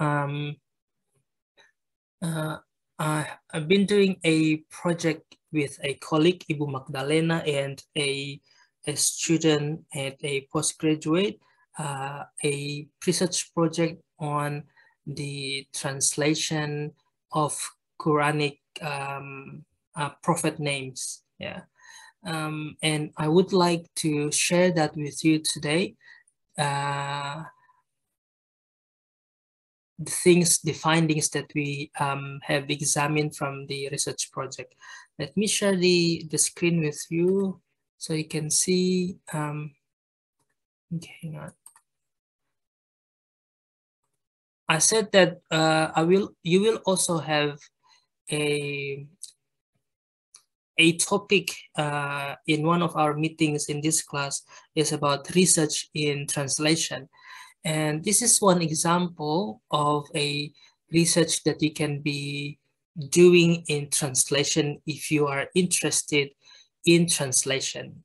um, uh, I've been doing a project with a colleague, Ibu Magdalena, and a, a student and a postgraduate, uh, a research project on the translation of Quranic um, uh, prophet names. Yeah. Um, and I would like to share that with you today. Uh, the things, the findings that we um, have examined from the research project. Let me share the, the screen with you so you can see, um, okay, hang on. I said that uh, I will, you will also have a, a topic uh, in one of our meetings in this class is about research in translation. And this is one example of a research that you can be doing in translation if you are interested in translation.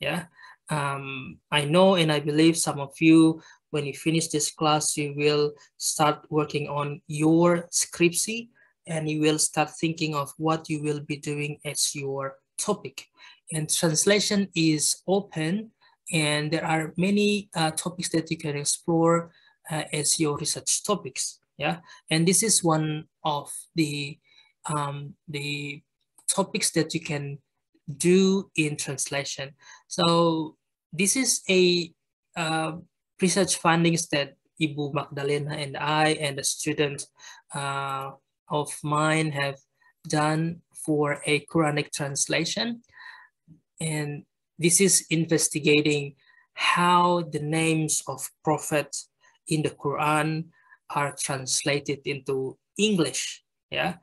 Yeah, um, I know and I believe some of you, when you finish this class, you will start working on your scriptsy and you will start thinking of what you will be doing as your topic. And translation is open and there are many uh, topics that you can explore uh, as your research topics. Yeah, and this is one of the um, the topics that you can do in translation. So this is a uh, research findings that Ibu Magdalena and I and the students uh, of mine have done for a Quranic translation. And This is investigating how the names of prophets in the Quran are translated into English ya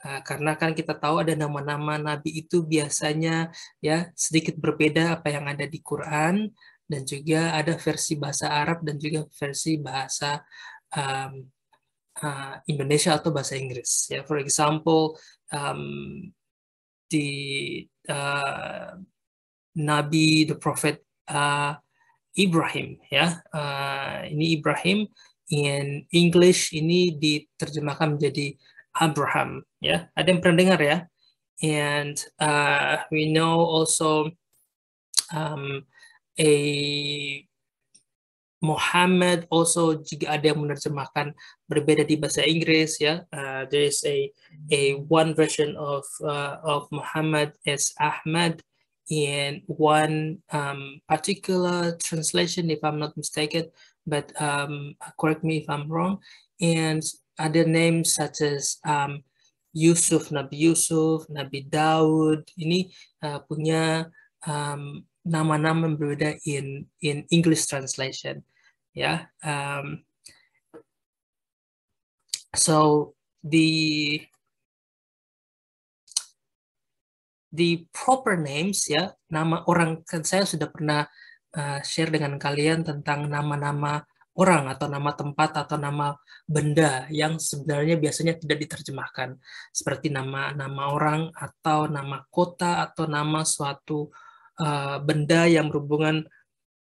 uh, karena kan kita tahu ada nama-nama nabi itu biasanya ya sedikit berbeda apa yang ada di Quran dan juga ada versi bahasa Arab dan juga versi bahasa um, uh, Indonesia atau bahasa Inggris ya for example um, di uh, Nabi the Prophet uh, Ibrahim ya uh, ini Ibrahim in English ini diterjemahkan menjadi Abraham ya ada yang pernah dengar ya and uh, we know also um, a Muhammad also jika ada yang menerjemahkan berbeda di bahasa Inggris ya uh, there is a a one version of uh, of Muhammad as Ahmad in one um, particular translation, if I'm not mistaken, but um, correct me if I'm wrong, and other names such as um, Yusuf, Nabi Yusuf, Nabi Dawud. ini uh, punya um, nama-nama berbeda in in English translation, Yeah? Um, so the the proper names ya nama orang kan saya sudah pernah uh, share dengan kalian tentang nama-nama orang atau nama tempat atau nama benda yang sebenarnya biasanya tidak diterjemahkan seperti nama nama orang atau nama kota atau nama suatu uh, benda yang berhubungan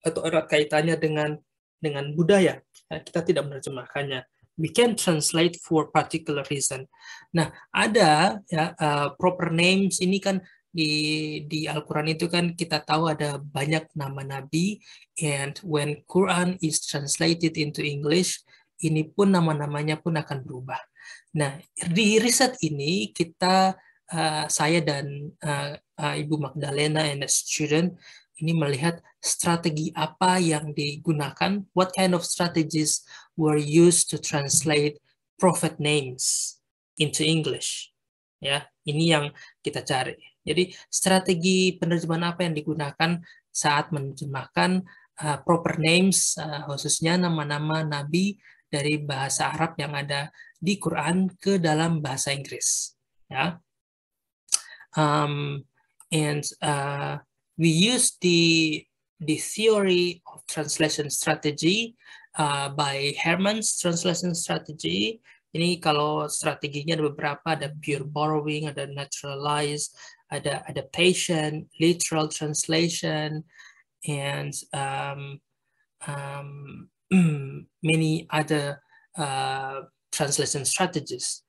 atau erat kaitannya dengan dengan budaya kita tidak menerjemahkannya we can translate for particular reason. Nah, ada ya uh, proper names ini kan di di Al-Qur'an itu kan kita tahu ada banyak nama nabi and when Quran is translated into English, ini pun nama-namanya pun akan berubah. Nah, di riset ini kita uh, saya dan uh, uh, Ibu Magdalena and a student ini melihat strategi apa yang digunakan, what kind of strategies were used to translate prophet names into English. Ya, ini yang kita cari. Jadi strategi penerjemahan apa yang digunakan saat menerjemahkan uh, proper names, uh, khususnya nama-nama nabi dari bahasa Arab yang ada di Quran ke dalam bahasa Inggris. Ya. Um, and uh, we use the, the theory of translation strategy uh, by Herman's translation strategy. Ini kalau strateginya ada beberapa, ada pure borrowing, ada naturalized, ada adaptation, literal translation, and um, um, many other uh, translation strategies.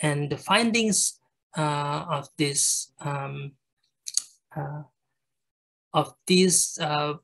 And the findings uh, of this um, uh, of this uh,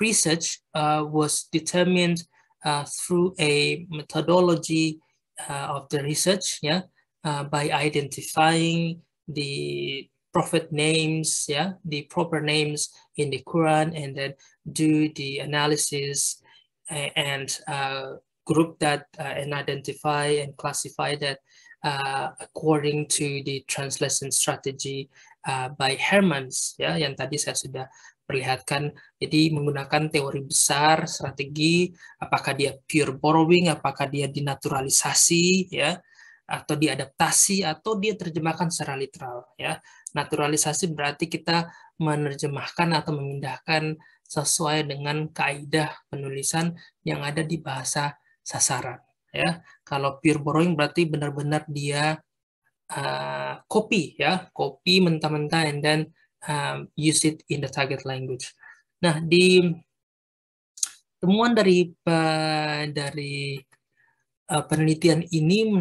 research uh, was determined uh, through a methodology of the research, yeah, by identifying the prophet names, yeah, the proper names in the Quran, and then do the analysis and uh, group that uh, and identify and classify that uh, according to the translation strategy uh, by Hermans ya yang tadi saya sudah perlihatkan. Jadi menggunakan teori besar, strategi, apakah dia pure borrowing, apakah dia dinaturalisasi ya atau diadaptasi atau dia terjemahkan secara literal ya. Naturalisasi berarti kita menerjemahkan atau memindahkan sesuai dengan kaidah penulisan yang ada di bahasa sasaran ya. Kalau pure borrowing berarti benar-benar dia Uh, copy ya, copy mentah-mentah and then um, use it in the target language. Nah, di temuan dari dari uh, penelitian ini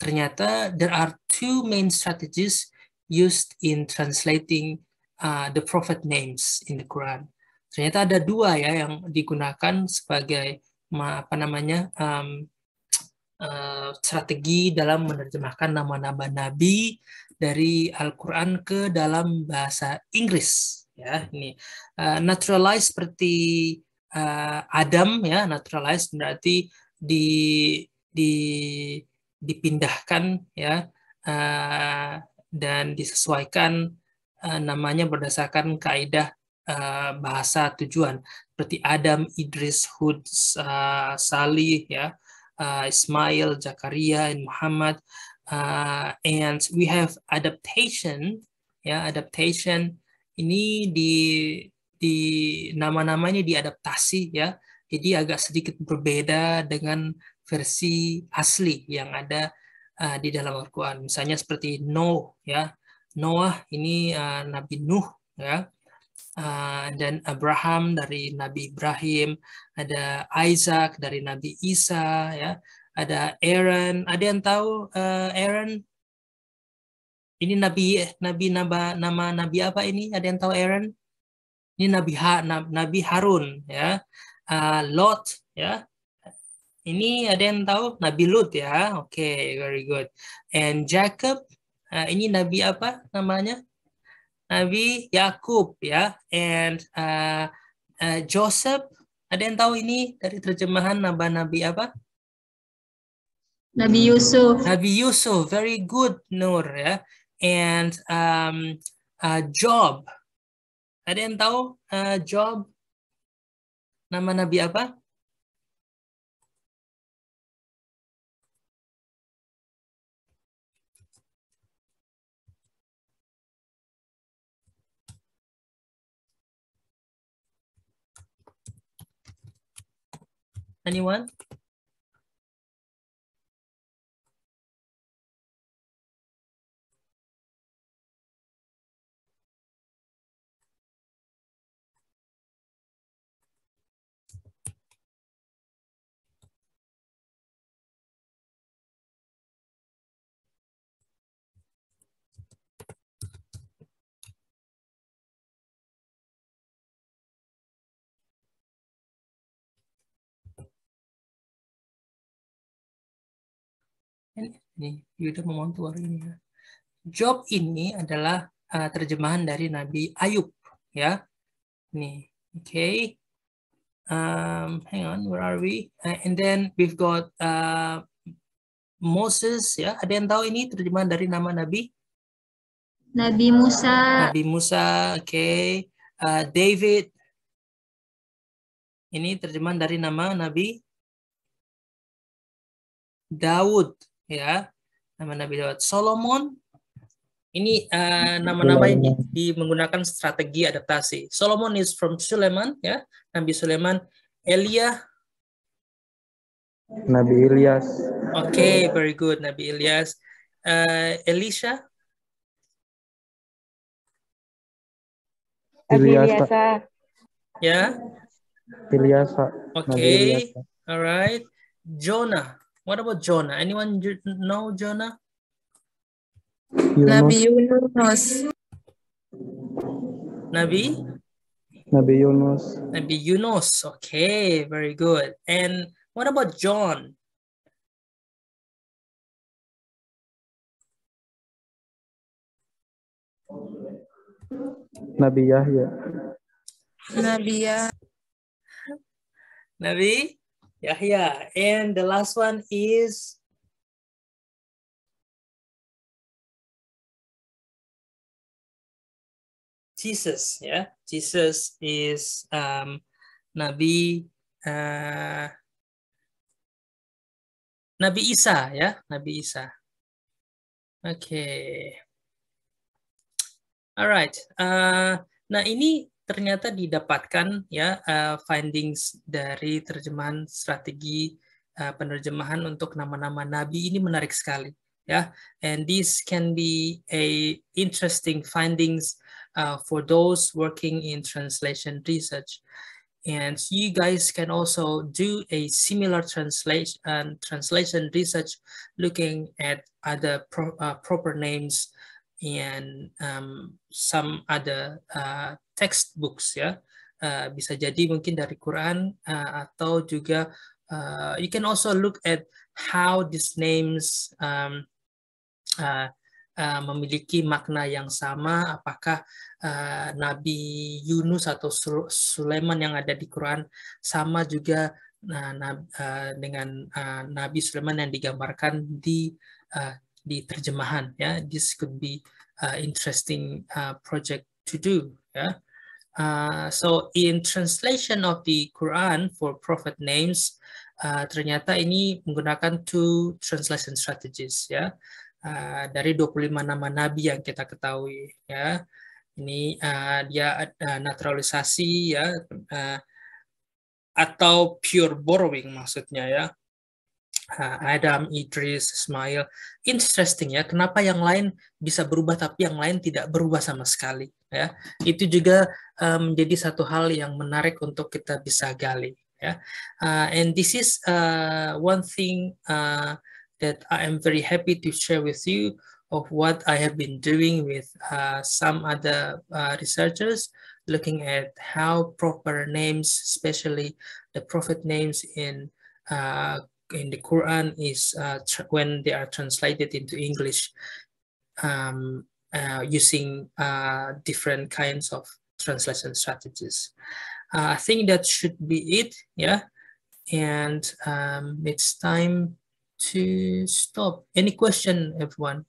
ternyata there are two main strategies used in translating uh, the prophet names in the Quran. Ternyata ada dua ya yang digunakan sebagai apa namanya um, uh, strategi dalam menerjemahkan nama-nama nabi dari Al-Qur'an ke dalam bahasa Inggris ya. Ini uh, eh, naturalize seperti uh, Adam ya, naturalize berarti di di dipindahkan ya uh, dan disesuaikan uh, namanya berdasarkan kaidah uh, bahasa tujuan seperti Adam, Idris, Hud, uh, Salih ya uh, Ismail, Zakaria, and Muhammad. Uh, and we have adaptation, ya adaptation ini di di nama-namanya diadaptasi ya. Jadi agak sedikit berbeda dengan versi asli yang ada uh, di dalam Al-Qur'an. Misalnya seperti Noah, ya. Noah ini uh, Nabi Nuh ya uh, dan Abraham dari Nabi Ibrahim, ada Isaac dari Nabi Isa, ya, ada Aaron. Ada yang tahu uh, Aaron? Ini Nabi Nabi nama nama Nabi apa ini? Ada yang tahu Aaron? Ini Nabi ha, Nabi Harun, ya. Uh, Lot, ya. Ini ada yang tahu Nabi Lut ya. Oke, okay, very good. And Jacob, uh, ini Nabi apa namanya? Nabi Yakub ya and uh, uh, Joseph ada yang tahu ini dari terjemahan nama nabi apa Nabi Yusuf Nabi Yusuf very good Nur ya and um, uh, Job ada yang tahu uh, Job nama nabi apa Anyone? ini Yuda memohon ini ya. Job ini adalah uh, terjemahan dari Nabi Ayub ya. Nih, oke. Okay. Um, hang on, where are we? Uh, and then we've got uh, Moses ya. Ada yang tahu ini terjemahan dari nama Nabi? Nabi Musa. Nabi Musa, oke. Okay. Uh, David. Ini terjemahan dari nama Nabi Daud ya nama Nabi Daud Solomon ini eh, nama-nama ini di, menggunakan strategi adaptasi Solomon is from Sulaiman ya Nabi Sulaiman Elia Nabi Ilyas oke okay, very good Nabi Ilyas uh, Elisha Ilyasa ya Ilyasa Oke, okay. alright. Jonah. What about Jonah? Anyone know Jonah? Nabi Yunus. Nabi? Nabi Yunus. Nabi Yunus. Okay, very good. And what about John? Nabi Yahya. Nabi Yahya. Nabi? Yahya. Ya. And the last one is Jesus. Ya, yeah. Jesus is um, Nabi uh, Nabi Isa. Ya, yeah. Nabi Isa. Oke. Okay. Alright. Uh, nah ini ternyata didapatkan ya uh, findings dari terjemahan strategi uh, penerjemahan untuk nama-nama nabi ini menarik sekali ya and these can be a interesting findings uh, for those working in translation research and you guys can also do a similar translation uh, translation research looking at other pro uh, proper names and um, some other textbooks ya. Uh, bisa jadi mungkin dari Quran uh, atau juga uh, you can also look at how these names um, uh, uh, memiliki makna yang sama. Apakah uh, Nabi Yunus atau Sulaiman yang ada di Quran sama juga uh, uh, dengan uh, Nabi Sulaiman yang digambarkan di uh, di terjemahan. Ya, this could be uh, interesting uh, project to do. Ya. Yeah? Uh, so in translation of the Quran for prophet names, uh, ternyata ini menggunakan two translation strategies ya. Uh, dari 25 nama nabi yang kita ketahui ya. Ini uh, dia uh, naturalisasi ya uh, atau pure borrowing maksudnya ya. Ah, Adam, Idris, Ismail. Interesting ya, kenapa yang lain bisa berubah tapi yang lain tidak berubah sama sekali ya. Itu juga uh, menjadi satu hal yang menarik untuk kita bisa gali ya. Uh, and this is uh, one thing uh, that I am very happy to share with you of what I have been doing with uh, some other uh, researchers looking at how proper names, especially the prophet names in uh, in the Quran is uh, when they are translated into English um, uh, using uh, different kinds of translation strategies. Uh, I think that should be it, yeah. And um, it's time to stop. Any question, everyone?